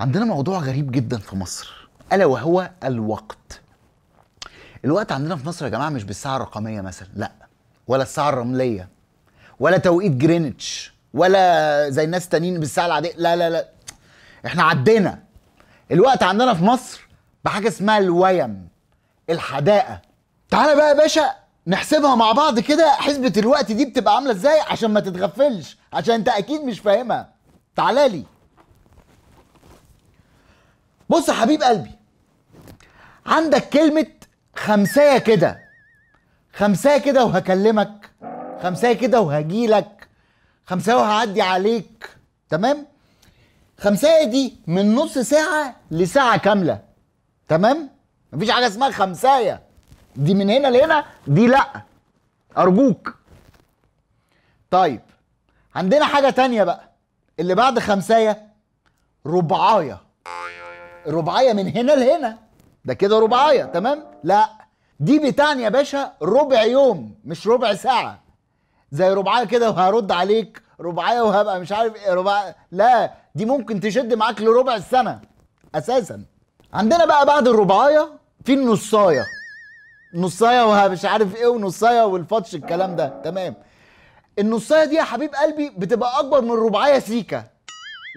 عندنا موضوع غريب جدا في مصر الا وهو الوقت الوقت عندنا في مصر يا جماعه مش بالساعه الرقميه مثلا لا ولا الساعه الرمليه ولا توقيت جرينتش ولا زي الناس التانيين بالساعه العاديه لا لا لا احنا عدينا الوقت عندنا في مصر بحاجه اسمها الويم الحدائق تعالى بقى يا باشا نحسبها مع بعض كده حسبه الوقت دي بتبقى عامله ازاي عشان ما تتغفلش عشان انت اكيد مش فاهمها تعالى لي بص يا حبيب قلبي عندك كلمة خمسية كده خمسية كده وهكلمك خمسية كده وهجيلك خمسية وهعدي عليك تمام خمسية دي من نص ساعة لساعة كاملة تمام مفيش حاجة اسمها خمسية دي من هنا لهنا دي لأ أرجوك طيب عندنا حاجة تانية بقى اللي بعد خمسية ربعاية رباعيه من هنا لهنا ده كده رباعيه تمام لا دي بتعني يا باشا ربع يوم مش ربع ساعه زي رباعيه كده وهرد عليك رباعيه وهبقى مش عارف ايه رباعيه لا دي ممكن تشد معاك لربع السنه اساسا عندنا بقى بعد الرباعيه في النصايه نصايه ومش عارف ايه ونصايه والفطش الكلام ده تمام النصايه دي يا حبيب قلبي بتبقى اكبر من رباعيه سيكه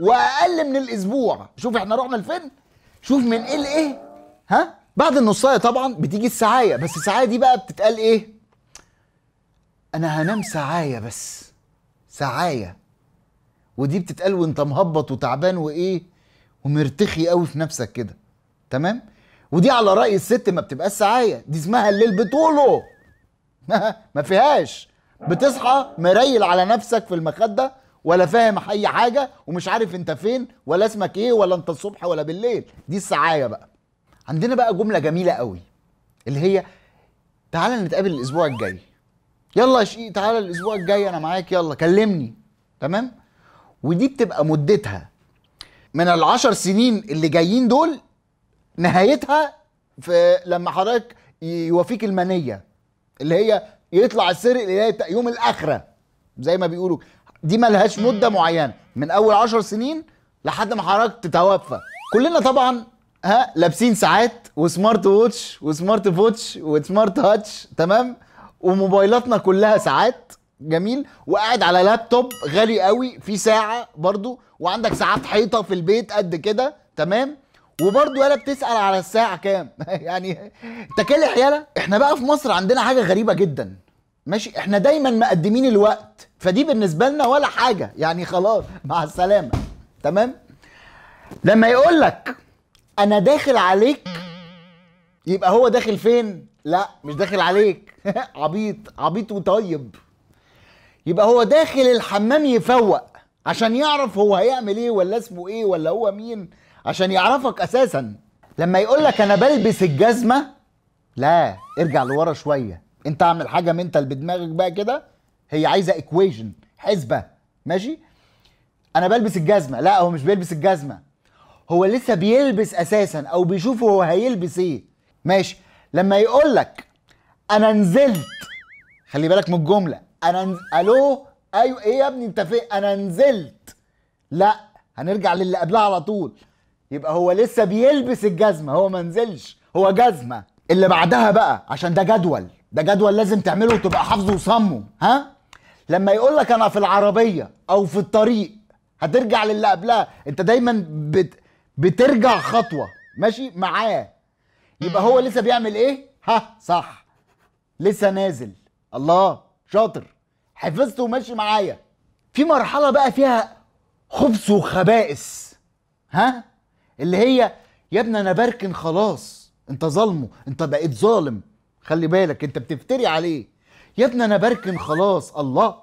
واقل من الاسبوع شوف احنا رحنا لفين شوف من ال ايه ها بعد النصايه طبعا بتيجي السعايه بس السعايه دي بقى بتتقال ايه انا هنام سعايه بس سعايه ودي بتتقال وانت مهبط وتعبان وايه ومرتخي قوي في نفسك كده تمام ودي على راي الست ما بتبقاش سعايه دي اسمها الليل بطوله ما فيهاش بتصحى مريل على نفسك في المخده ولا فاهم اي حاجه ومش عارف انت فين ولا اسمك ايه ولا انت الصبح ولا بالليل دي السعايه بقى عندنا بقى جمله جميله قوي اللي هي تعالى نتقابل الاسبوع الجاي يلا يا شقيق تعالى الاسبوع الجاي انا معاك يلا كلمني تمام ودي بتبقى مدتها من العشر سنين اللي جايين دول نهايتها في لما حضرتك يوافيك المنيه اللي هي يطلع السرق يوم الاخره زي ما بيقولوا دي ملهاش مده معينه من اول 10 سنين لحد ما حضرتك تتوفى كلنا طبعا ها لابسين ساعات وسمارت ووتش وسمارت فوتش وسمارت هاتش تمام وموبايلاتنا كلها ساعات جميل وقاعد على لابتوب غالي قوي في ساعه برضو وعندك ساعات حيطه في البيت قد كده تمام وبرضه يالا بتسال على الساعه كام يعني انت كالح يالا احنا بقى في مصر عندنا حاجه غريبه جدا ماشي احنا دايما مقدمين الوقت فدي بالنسبه لنا ولا حاجه يعني خلاص مع السلامه تمام لما يقول لك انا داخل عليك يبقى هو داخل فين لا مش داخل عليك عبيط عبيط وطيب يبقى هو داخل الحمام يفوق عشان يعرف هو هيعمل ايه ولا اسمه ايه ولا هو مين عشان يعرفك اساسا لما يقول لك انا بلبس الجزمه لا ارجع لورا شويه انت اعمل حاجه منتال بدماغك بقى كده هي عايزه ايكويجن حسبه ماشي انا بلبس الجزمه لا هو مش بيلبس الجزمه هو لسه بيلبس اساسا او بيشوف هو هيلبس ايه ماشي لما يقول لك انا نزلت خلي بالك من الجمله انا نز... الو ايوه ايه يا ابني انت فين انا نزلت لا هنرجع للي قبلها على طول يبقى هو لسه بيلبس الجزمه هو ما نزلش هو جزمه اللي بعدها بقى عشان ده جدول ده جدول لازم تعمله وتبقى حافظه وصمم ها لما يقول لك انا في العربيه او في الطريق هترجع للي قبلها انت دايما بت... بترجع خطوه ماشي معاه يبقى هو لسه بيعمل ايه ها صح لسه نازل الله شاطر حفظت وماشي معايا في مرحله بقى فيها خبث وخبائس ها اللي هي يا ابني انا بركن خلاص انت ظالمه انت بقيت ظالم خلي بالك انت بتفتري عليه يا ابني انا بركن خلاص الله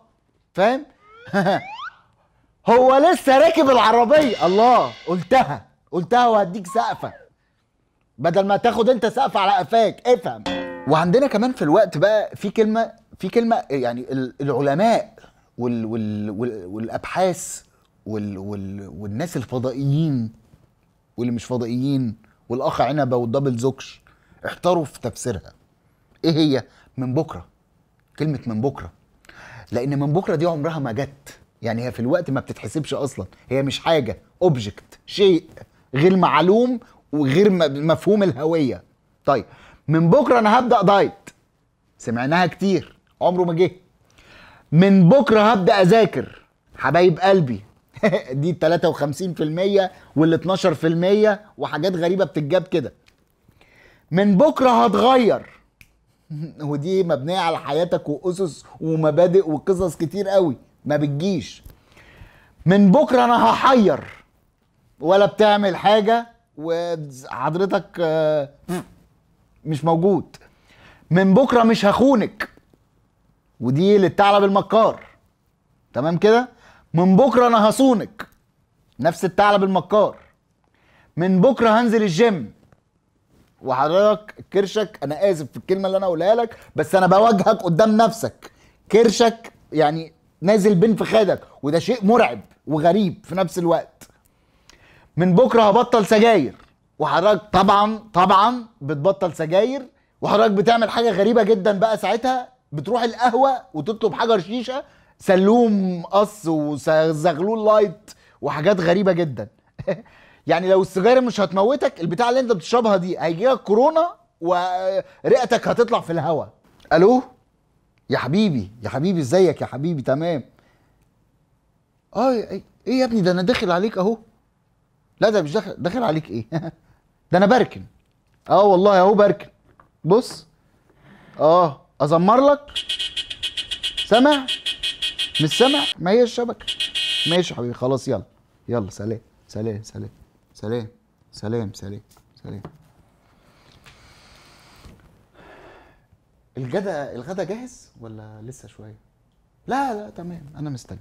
فاهم هو لسه راكب العربيه الله قلتها قلتها وهديك سقفه بدل ما تاخد انت سقفه على قفاك افهم وعندنا كمان في الوقت بقى في كلمه في كلمه يعني العلماء وال وال وال والابحاث وال وال والناس الفضائيين واللي مش فضائيين والاخ عنبه والدبل زوكش احتاروا في تفسيرها ايه هي من بكره كلمه من بكره لان من بكره دي عمرها ما جت يعني هي في الوقت ما بتتحسبش اصلا هي مش حاجه اوبجكت شيء غير معلوم وغير مفهوم الهويه طيب من بكره انا هبدا دايت سمعناها كتير عمره ما جه من بكره هبدا اذاكر حبايب قلبي دي 53% وال 12% وحاجات غريبه بتتجاب كده من بكره هتغير ودي مبنيه على حياتك واسس ومبادئ وقصص كتير قوي ما بتجيش من بكره انا هحير ولا بتعمل حاجه وحضرتك آه، مش موجود من بكره مش هخونك ودي للثعلب المكار تمام كده من بكره انا هصونك نفس الثعلب المكار من بكره هنزل الجيم وحضرتك كرشك انا اسف في الكلمه اللي انا اقولها لك بس انا بواجهك قدام نفسك كرشك يعني نازل بين فخادك وده شيء مرعب وغريب في نفس الوقت من بكره هبطل سجاير وحضرتك طبعا طبعا بتبطل سجاير وحضرتك بتعمل حاجه غريبه جدا بقى ساعتها بتروح القهوه وتطلب حجر شيشه سلوم قص وزغلول لايت وحاجات غريبه جدا يعني لو السجاير مش هتموتك البتاع اللي انت بتشربها دي هيجي لك كورونا ورئتك هتطلع في الهواء الو يا حبيبي يا حبيبي ازيك يا حبيبي تمام اه إيه،, ايه يا ابني ده انا داخل عليك اهو لا ده مش داخل داخل عليك ايه ده انا بركن اه والله اهو بركن بص اه ازمر لك سامع مش سامع ما هي الشبكه ماشي يا حبيبي خلاص يلا يلا سلام سلام سلام سلام سلام سلام سلام الغدا الغدا جاهز ولا لسه شويه لا لا تمام انا مستني